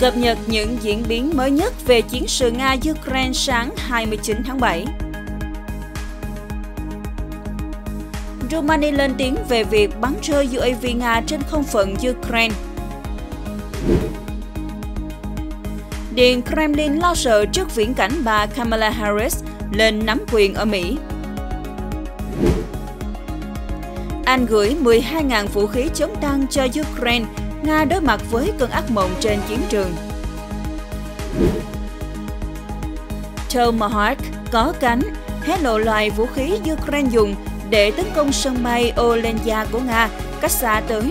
cập nhật những diễn biến mới nhất về chiến sự Nga-Ukraine sáng 29 tháng 7. Romania lên tiếng về việc bắn rơi UAV Nga trên không phận Ukraine. Điện Kremlin lo sợ trước viễn cảnh bà Kamala Harris lên nắm quyền ở Mỹ. Anh gửi 12.000 vũ khí chống tăng cho Ukraine Nga đối mặt với cơn ác mộng trên chiến trường. Tomahawk có cánh, hé lộ loại vũ khí Ukraine dùng để tấn công sân bay Olenya của Nga cách xa tới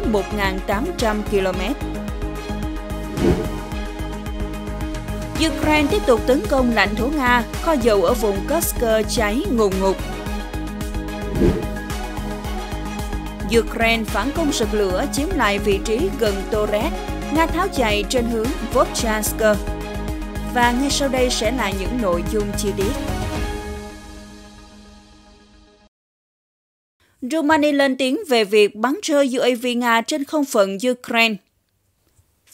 1.800 km. Ukraine tiếp tục tấn công lãnh thổ Nga, kho dầu ở vùng Kursk cháy ngùn ngụt. Ukraine phản công sực lửa chiếm lại vị trí gần Torres, Nga tháo chạy trên hướng Volchansk. Và ngay sau đây sẽ là những nội dung chi tiết. Romania lên tiếng về việc bắn rơi UAV Nga trên không phận Ukraine.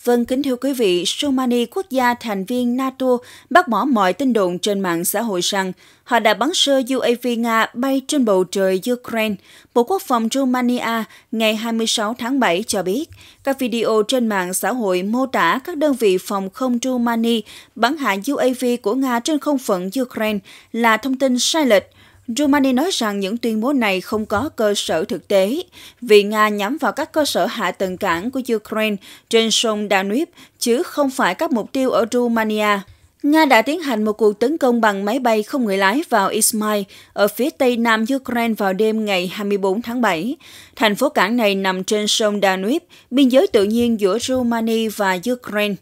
Vâng, kính thưa quý vị, Somali, quốc gia thành viên NATO, bác bỏ mọi tin đồn trên mạng xã hội rằng họ đã bắn sơ UAV Nga bay trên bầu trời Ukraine. Bộ Quốc phòng Romania ngày 26 tháng 7 cho biết, các video trên mạng xã hội mô tả các đơn vị phòng không Romania bắn hạ UAV của Nga trên không phận Ukraine là thông tin sai lệch. Romani nói rằng những tuyên bố này không có cơ sở thực tế, vì Nga nhắm vào các cơ sở hạ tầng cảng của Ukraine trên sông Danube, chứ không phải các mục tiêu ở Romania. Nga đã tiến hành một cuộc tấn công bằng máy bay không người lái vào Ismail ở phía tây nam Ukraine vào đêm ngày 24 tháng 7. Thành phố cảng này nằm trên sông Danube, biên giới tự nhiên giữa Romania và Ukraine.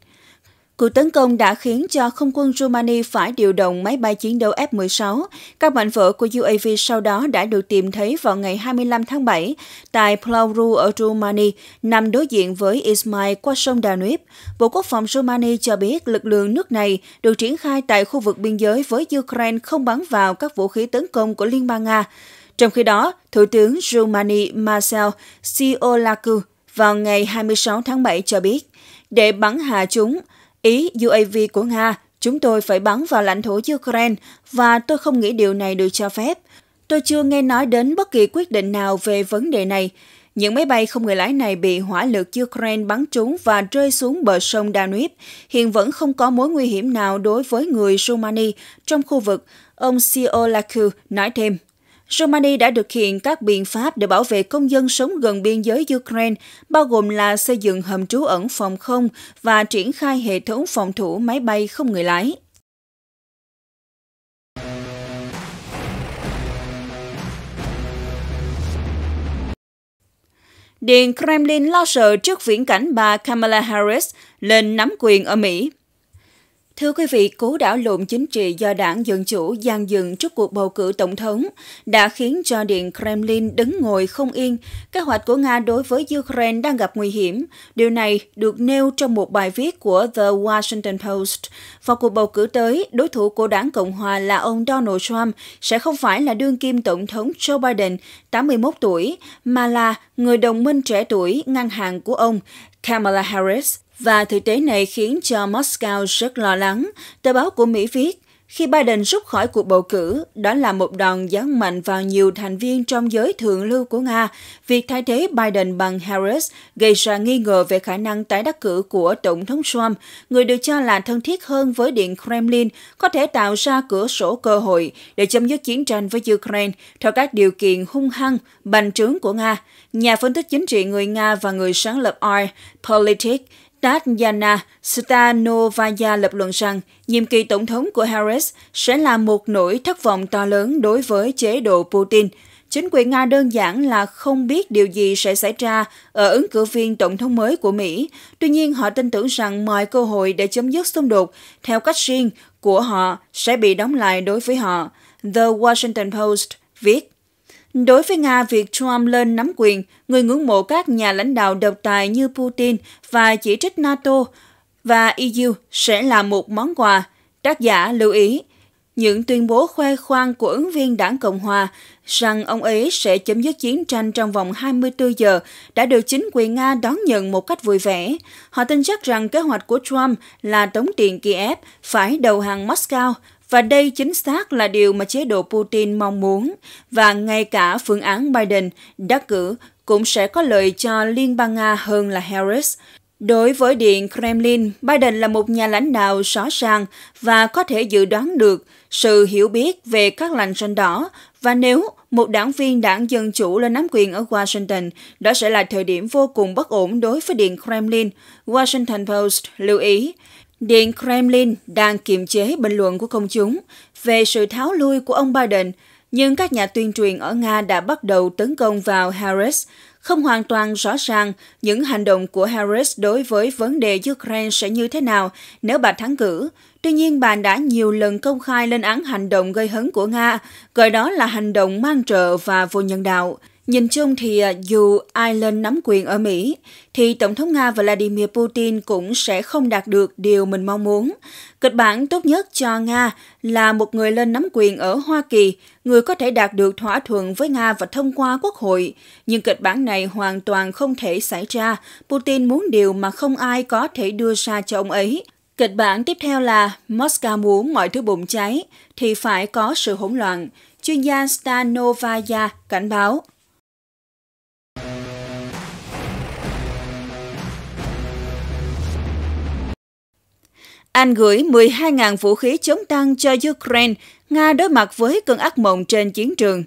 Cuộc tấn công đã khiến cho không quân Romania phải điều động máy bay chiến đấu F-16. Các mảnh vỡ của UAV sau đó đã được tìm thấy vào ngày 25 tháng 7 tại Plauru ở Romania, nằm đối diện với Ismail qua sông Danube. Bộ Quốc phòng Romania cho biết lực lượng nước này được triển khai tại khu vực biên giới với Ukraine không bắn vào các vũ khí tấn công của Liên bang Nga. Trong khi đó, Thủ tướng Romania Marcel Ciolacu vào ngày 26 tháng 7 cho biết, để bắn hạ chúng, Ý UAV của Nga, chúng tôi phải bắn vào lãnh thổ Ukraine và tôi không nghĩ điều này được cho phép. Tôi chưa nghe nói đến bất kỳ quyết định nào về vấn đề này. Những máy bay không người lái này bị hỏa lực Ukraine bắn trúng và rơi xuống bờ sông Danube. Hiện vẫn không có mối nguy hiểm nào đối với người Romani trong khu vực, ông Siolaku nói thêm. Romania đã thực hiện các biện pháp để bảo vệ công dân sống gần biên giới Ukraine, bao gồm là xây dựng hầm trú ẩn phòng không và triển khai hệ thống phòng thủ máy bay không người lái. Điện Kremlin lo sợ trước viễn cảnh bà Kamala Harris lên nắm quyền ở Mỹ. Thưa quý vị, cú đảo lộn chính trị do đảng Dân Chủ gian dựng trước cuộc bầu cử tổng thống đã khiến cho Điện Kremlin đứng ngồi không yên. Kế hoạch của Nga đối với Ukraine đang gặp nguy hiểm. Điều này được nêu trong một bài viết của The Washington Post. Vào cuộc bầu cử tới, đối thủ của đảng Cộng Hòa là ông Donald Trump sẽ không phải là đương kim tổng thống Joe Biden, 81 tuổi, mà là người đồng minh trẻ tuổi ngang hàng của ông, Kamala Harris, và thực tế này khiến cho Moscow rất lo lắng. Tờ báo của Mỹ viết, khi Biden rút khỏi cuộc bầu cử, đó là một đòn giáng mạnh vào nhiều thành viên trong giới thượng lưu của Nga. Việc thay thế Biden bằng Harris gây ra nghi ngờ về khả năng tái đắc cử của Tổng thống Trump, người được cho là thân thiết hơn với Điện Kremlin, có thể tạo ra cửa sổ cơ hội để chấm dứt chiến tranh với Ukraine theo các điều kiện hung hăng, bành trướng của Nga. Nhà phân tích chính trị người Nga và người sáng lập R, Politics, Tatyana Stanovaya lập luận rằng nhiệm kỳ tổng thống của Harris sẽ là một nỗi thất vọng to lớn đối với chế độ Putin. Chính quyền Nga đơn giản là không biết điều gì sẽ xảy ra ở ứng cử viên tổng thống mới của Mỹ. Tuy nhiên, họ tin tưởng rằng mọi cơ hội để chấm dứt xung đột theo cách riêng của họ sẽ bị đóng lại đối với họ. The Washington Post viết, Đối với Nga, việc Trump lên nắm quyền, người ngưỡng mộ các nhà lãnh đạo độc tài như Putin và chỉ trích NATO và EU sẽ là một món quà. Tác giả lưu ý, những tuyên bố khoe khoang của ứng viên đảng Cộng Hòa rằng ông ấy sẽ chấm dứt chiến tranh trong vòng 24 giờ đã được chính quyền Nga đón nhận một cách vui vẻ. Họ tin chắc rằng kế hoạch của Trump là tống tiền Kiev phải đầu hàng Moscow và đây chính xác là điều mà chế độ Putin mong muốn, và ngay cả phương án Biden đắc cử cũng sẽ có lợi cho Liên bang Nga hơn là Harris. Đối với Điện Kremlin, Biden là một nhà lãnh đạo rõ ràng và có thể dự đoán được sự hiểu biết về các làn ranh đỏ và nếu một đảng viên đảng Dân Chủ lên nắm quyền ở Washington, đó sẽ là thời điểm vô cùng bất ổn đối với Điện Kremlin, Washington Post lưu ý. Điện Kremlin đang kiềm chế bình luận của công chúng về sự tháo lui của ông Biden, nhưng các nhà tuyên truyền ở Nga đã bắt đầu tấn công vào Harris, không hoàn toàn rõ ràng những hành động của Harris đối với vấn đề Ukraine sẽ như thế nào nếu bà thắng cử. Tuy nhiên, bà đã nhiều lần công khai lên án hành động gây hấn của Nga, gọi đó là hành động mang trợ và vô nhân đạo. Nhìn chung thì à, dù ai lên nắm quyền ở Mỹ, thì Tổng thống Nga Vladimir Putin cũng sẽ không đạt được điều mình mong muốn. Kịch bản tốt nhất cho Nga là một người lên nắm quyền ở Hoa Kỳ, người có thể đạt được thỏa thuận với Nga và thông qua Quốc hội. Nhưng kịch bản này hoàn toàn không thể xảy ra. Putin muốn điều mà không ai có thể đưa ra cho ông ấy. Kịch bản tiếp theo là Moscow muốn mọi thứ bùng cháy thì phải có sự hỗn loạn. Chuyên gia Stanovaya cảnh báo Anh gửi 12.000 vũ khí chống tăng cho Ukraine, Nga đối mặt với cơn ác mộng trên chiến trường.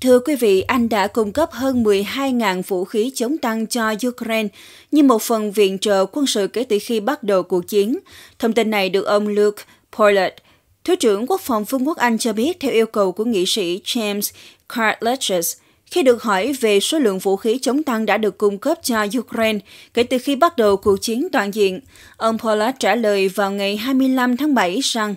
Thưa quý vị, Anh đã cung cấp hơn 12.000 vũ khí chống tăng cho Ukraine như một phần viện trợ quân sự kể từ khi bắt đầu cuộc chiến. Thông tin này được ông Luke Pollard, Thứ trưởng Quốc phòng Vương quốc Anh cho biết theo yêu cầu của nghị sĩ James Cartledges – khi được hỏi về số lượng vũ khí chống tăng đã được cung cấp cho Ukraine kể từ khi bắt đầu cuộc chiến toàn diện, ông Pollard trả lời vào ngày 25 tháng 7 rằng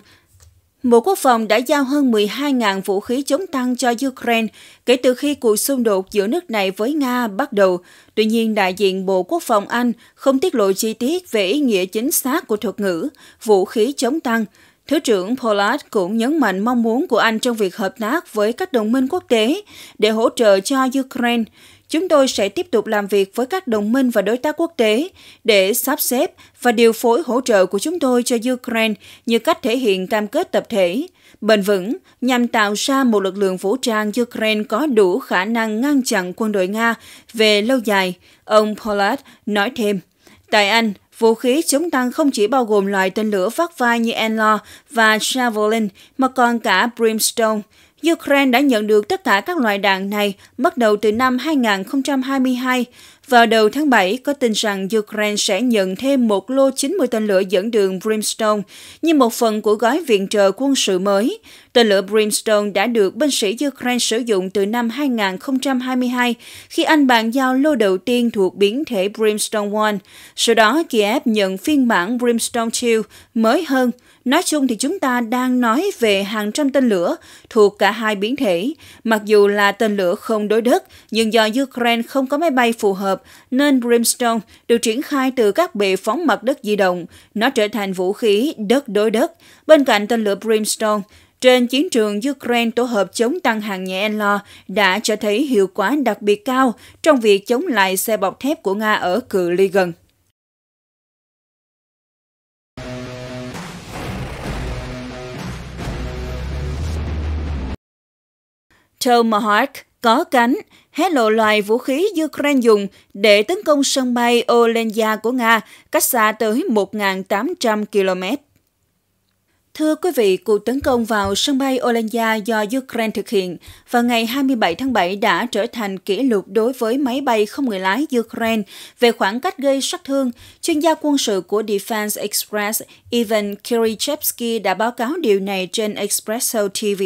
Bộ Quốc phòng đã giao hơn 12.000 vũ khí chống tăng cho Ukraine kể từ khi cuộc xung đột giữa nước này với Nga bắt đầu. Tuy nhiên, đại diện Bộ Quốc phòng Anh không tiết lộ chi tiết về ý nghĩa chính xác của thuật ngữ vũ khí chống tăng, Thứ trưởng Pollard cũng nhấn mạnh mong muốn của Anh trong việc hợp tác với các đồng minh quốc tế để hỗ trợ cho Ukraine. Chúng tôi sẽ tiếp tục làm việc với các đồng minh và đối tác quốc tế để sắp xếp và điều phối hỗ trợ của chúng tôi cho Ukraine như cách thể hiện cam kết tập thể, bền vững nhằm tạo ra một lực lượng vũ trang Ukraine có đủ khả năng ngăn chặn quân đội Nga về lâu dài, ông Pollard nói thêm. Tại Anh, Vũ khí chống tăng không chỉ bao gồm loại tên lửa phát vai như Enlaw và Javelin mà còn cả Brimstone, Ukraine đã nhận được tất cả các loại đạn này bắt đầu từ năm 2022. Vào đầu tháng 7, có tin rằng Ukraine sẽ nhận thêm một lô 90 tên lửa dẫn đường Brimstone như một phần của gói viện trợ quân sự mới. Tên lửa Brimstone đã được binh sĩ Ukraine sử dụng từ năm 2022 khi Anh bàn giao lô đầu tiên thuộc biến thể Brimstone 1. Sau đó, Kiev nhận phiên bản Brimstone 2 mới hơn – Nói chung thì chúng ta đang nói về hàng trăm tên lửa thuộc cả hai biến thể. Mặc dù là tên lửa không đối đất, nhưng do Ukraine không có máy bay phù hợp, nên Brimstone được triển khai từ các bệ phóng mặt đất di động. Nó trở thành vũ khí đất đối đất. Bên cạnh tên lửa Brimstone, trên chiến trường Ukraine, tổ hợp chống tăng hạng nhẹ Enlo đã cho thấy hiệu quả đặc biệt cao trong việc chống lại xe bọc thép của Nga ở cự ly gần. Tomahawk có cánh hé lộ loài vũ khí Ukraine dùng để tấn công sân bay Olenya của Nga cách xa tới 1.800 km. Thưa quý vị, cuộc tấn công vào sân bay Olenya do Ukraine thực hiện vào ngày 27 tháng 7 đã trở thành kỷ lục đối với máy bay không người lái Ukraine về khoảng cách gây sát thương. Chuyên gia quân sự của Defense Express Ivan Kirichevsky đã báo cáo điều này trên Expresso TV.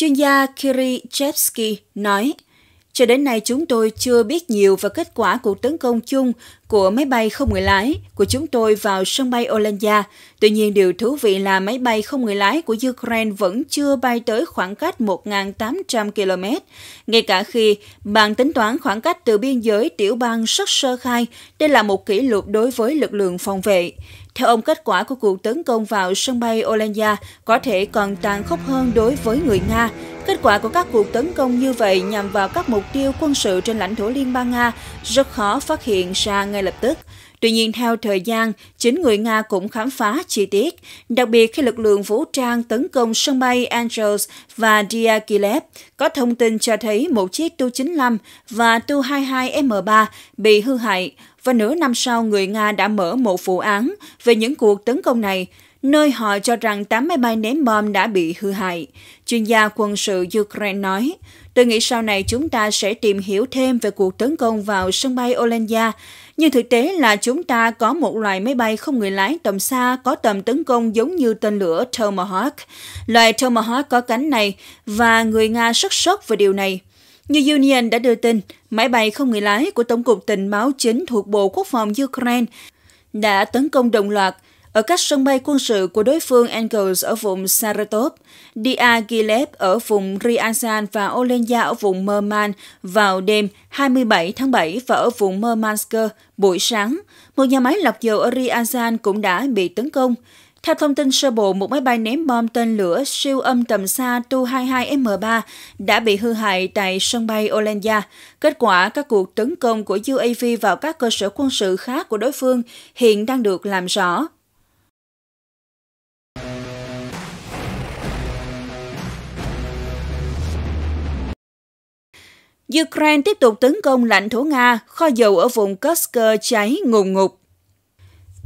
Chuyên gia Kirichevsky nói, cho đến nay chúng tôi chưa biết nhiều về kết quả cuộc tấn công chung của máy bay không người lái của chúng tôi vào sân bay Olenya. Tuy nhiên điều thú vị là máy bay không người lái của Ukraine vẫn chưa bay tới khoảng cách 1.800 km, ngay cả khi bàn tính toán khoảng cách từ biên giới tiểu bang rất sơ khai, đây là một kỷ lục đối với lực lượng phòng vệ. Theo ông, kết quả của cuộc tấn công vào sân bay Olenya có thể còn tàn khốc hơn đối với người Nga. Kết quả của các cuộc tấn công như vậy nhằm vào các mục tiêu quân sự trên lãnh thổ Liên bang Nga rất khó phát hiện ra ngay lập tức. Tuy nhiên, theo thời gian, chính người Nga cũng khám phá chi tiết, đặc biệt khi lực lượng vũ trang tấn công sân bay Andros và Diaghilev, có thông tin cho thấy một chiếc Tu-95 và Tu-22M3 bị hư hại, và nửa năm sau người Nga đã mở một vụ án về những cuộc tấn công này, nơi họ cho rằng 8 máy bay ném bom đã bị hư hại. Chuyên gia quân sự Ukraine nói, tôi nghĩ sau này chúng ta sẽ tìm hiểu thêm về cuộc tấn công vào sân bay Olenya, nhưng thực tế là chúng ta có một loại máy bay không người lái tầm xa có tầm tấn công giống như tên lửa Tomahawk. Loại Tomahawk có cánh này và người Nga rất sốc về điều này. Như Union đã đưa tin, máy bay không người lái của Tổng cục Tình báo chính thuộc Bộ Quốc phòng Ukraine đã tấn công đồng loạt ở các sân bay quân sự của đối phương Engels ở vùng Saratov, Diaghilev ở vùng Ryazan và Olenya ở vùng Murman vào đêm 27 tháng 7 và ở vùng Murmansk buổi sáng. Một nhà máy lọc dầu ở Ryazan cũng đã bị tấn công. Theo thông tin sơ bộ, một máy bay ném bom tên lửa siêu âm tầm xa Tu-22M3 đã bị hư hại tại sân bay Olenya. Kết quả, các cuộc tấn công của UAV vào các cơ sở quân sự khác của đối phương hiện đang được làm rõ. Ukraine tiếp tục tấn công lãnh thổ Nga, kho dầu ở vùng Kursk cháy ngùn ngụt.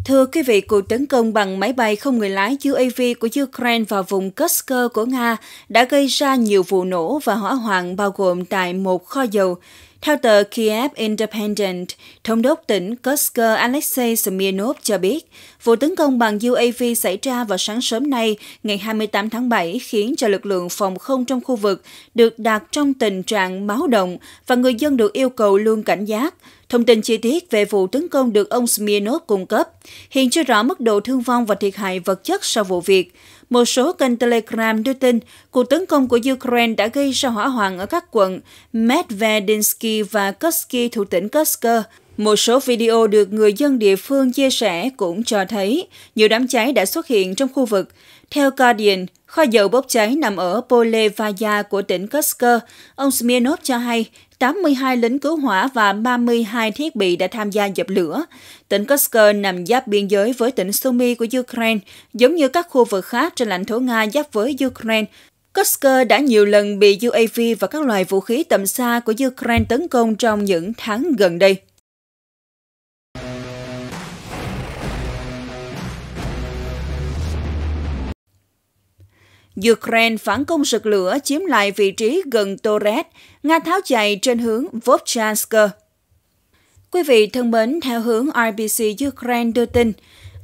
Thưa quý vị, cuộc tấn công bằng máy bay không người lái UAV của Ukraine vào vùng Kursk của Nga đã gây ra nhiều vụ nổ và hỏa hoạn bao gồm tại một kho dầu. Theo tờ Kiev Independent, Thống đốc tỉnh Kursk Alexei Smirnov cho biết, vụ tấn công bằng UAV xảy ra vào sáng sớm nay, ngày 28 tháng 7, khiến cho lực lượng phòng không trong khu vực được đặt trong tình trạng báo động và người dân được yêu cầu luôn cảnh giác. Thông tin chi tiết về vụ tấn công được ông Smirnov cung cấp. Hiện chưa rõ mức độ thương vong và thiệt hại vật chất sau vụ việc. Một số kênh Telegram đưa tin cuộc tấn công của Ukraine đã gây ra hỏa hoạn ở các quận Medvedinsky và Kursky thuộc tỉnh Kursk, một số video được người dân địa phương chia sẻ cũng cho thấy nhiều đám cháy đã xuất hiện trong khu vực. Theo Guardian, kho dầu bốc cháy nằm ở Polevaya của tỉnh Kursk. Ông Smirnov cho hay 82 lính cứu hỏa và 32 thiết bị đã tham gia dập lửa. Tỉnh Kursk nằm giáp biên giới với tỉnh Sumy của Ukraine, giống như các khu vực khác trên lãnh thổ Nga giáp với Ukraine. Kursk đã nhiều lần bị UAV và các loại vũ khí tầm xa của Ukraine tấn công trong những tháng gần đây. Ukraine phản công rực lửa chiếm lại vị trí gần Torres, Nga tháo chạy trên hướng Vovchansk. Quý vị thân mến, theo hướng RBC Ukraine đưa tin,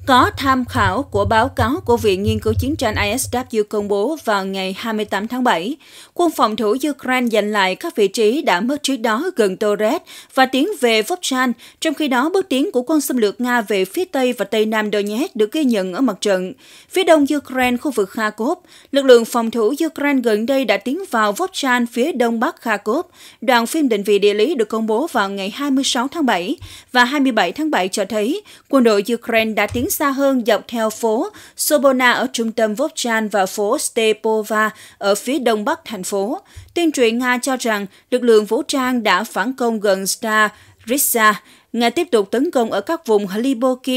có tham khảo của báo cáo của Viện Nghiên cứu Chiến tranh ISW công bố vào ngày 28 tháng 7. Quân phòng thủ Ukraine giành lại các vị trí đã mất trước đó gần Torres và tiến về Vovchan, trong khi đó bước tiến của quân xâm lược Nga về phía Tây và Tây Nam Donetsk được ghi nhận ở mặt trận. Phía đông Ukraine, khu vực Kharkov, lực lượng phòng thủ Ukraine gần đây đã tiến vào Vovchan phía đông bắc Kharkov. Đoạn phim định vị địa lý được công bố vào ngày 26 tháng 7 và 27 tháng 7 cho thấy quân đội Ukraine đã tiến xa hơn dọc theo phố Sobona ở trung tâm Vovchan và phố Stepova ở phía đông bắc thành phố. Tuyên truyền Nga cho rằng lực lượng vũ trang đã phản công gần Star Rissa. Nga tiếp tục tấn công ở các vùng Hliboki,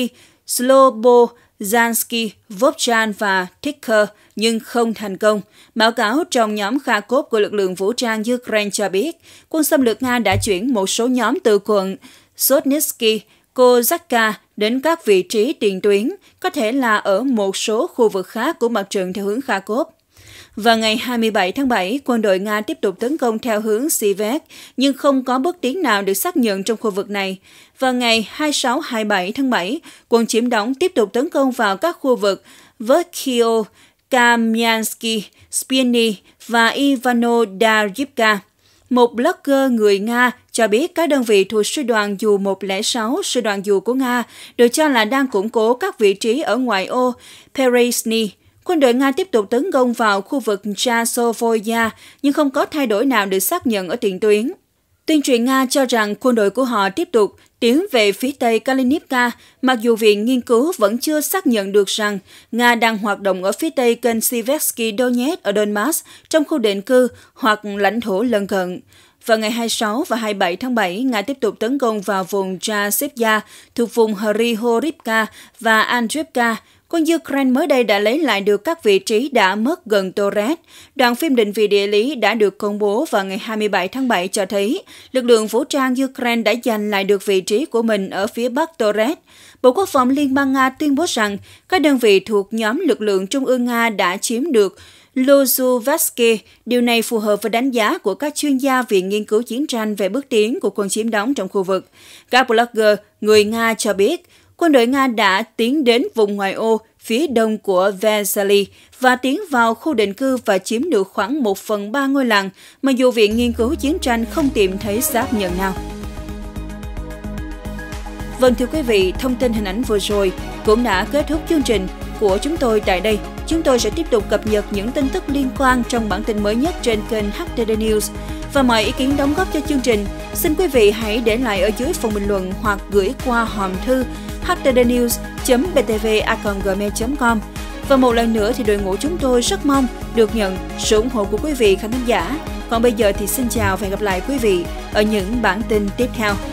Slobo, Zansky, Vovchan và Tikhar nhưng không thành công. Báo cáo trong nhóm Kha Cốt của lực lượng vũ trang Ukraine cho biết, quân xâm lược Nga đã chuyển một số nhóm từ quận Sotnitsky Cô Kozaka đến các vị trí tiền tuyến, có thể là ở một số khu vực khác của mặt trận theo hướng Kharkov. Vào ngày 27 tháng 7, quân đội Nga tiếp tục tấn công theo hướng Sivet, nhưng không có bước tiến nào được xác nhận trong khu vực này. Vào ngày 26-27 tháng 7, quân chiếm đóng tiếp tục tấn công vào các khu vực Verkhio, Kamyansky, Spiny và Ivano-Daryivka. Một blogger người Nga cho biết các đơn vị thuộc sư đoàn dù 106, sư đoàn dù của Nga, được cho là đang củng cố các vị trí ở ngoại ô Peresny. Quân đội Nga tiếp tục tấn công vào khu vực Chasovoya, nhưng không có thay đổi nào được xác nhận ở tiền tuyến. Tuyên truyền Nga cho rằng quân đội của họ tiếp tục tiến về phía tây Kalinivka, mặc dù Viện Nghiên cứu vẫn chưa xác nhận được rằng Nga đang hoạt động ở phía tây kênh Siversky Donetsk ở Donbass trong khu định cư hoặc lãnh thổ lân cận. Vào ngày 26 và 27 tháng 7, Nga tiếp tục tấn công vào vùng Chasivya thuộc vùng Hrihorivka và Andrivka, quân Ukraine mới đây đã lấy lại được các vị trí đã mất gần Torres. Đoạn phim định vị địa lý đã được công bố vào ngày 27 tháng 7 cho thấy lực lượng vũ trang Ukraine đã giành lại được vị trí của mình ở phía bắc Torres. Bộ Quốc phòng Liên bang Nga tuyên bố rằng các đơn vị thuộc nhóm lực lượng Trung ương Nga đã chiếm được Lozuvaski. Điều này phù hợp với đánh giá của các chuyên gia Viện Nghiên cứu Chiến tranh về bước tiến của quân chiếm đóng trong khu vực. Các blogger người Nga cho biết, quân đội Nga đã tiến đến vùng ngoại ô phía đông của Versailles và tiến vào khu định cư và chiếm được khoảng 1 phần 3 ngôi làng, mà dù Viện Nghiên cứu Chiến tranh không tìm thấy xác nhận nào. Vâng thưa quý vị, thông tin hình ảnh vừa rồi cũng đã kết thúc chương trình của chúng tôi tại đây. Chúng tôi sẽ tiếp tục cập nhật những tin tức liên quan trong bản tin mới nhất trên kênh HTD News. Và mọi ý kiến đóng góp cho chương trình, xin quý vị hãy để lại ở dưới phần bình luận hoặc gửi qua hòm thư htdnews.btva.gmail.com Và một lần nữa thì đội ngũ chúng tôi rất mong được nhận sự ủng hộ của quý vị khán giả. Còn bây giờ thì xin chào và hẹn gặp lại quý vị ở những bản tin tiếp theo.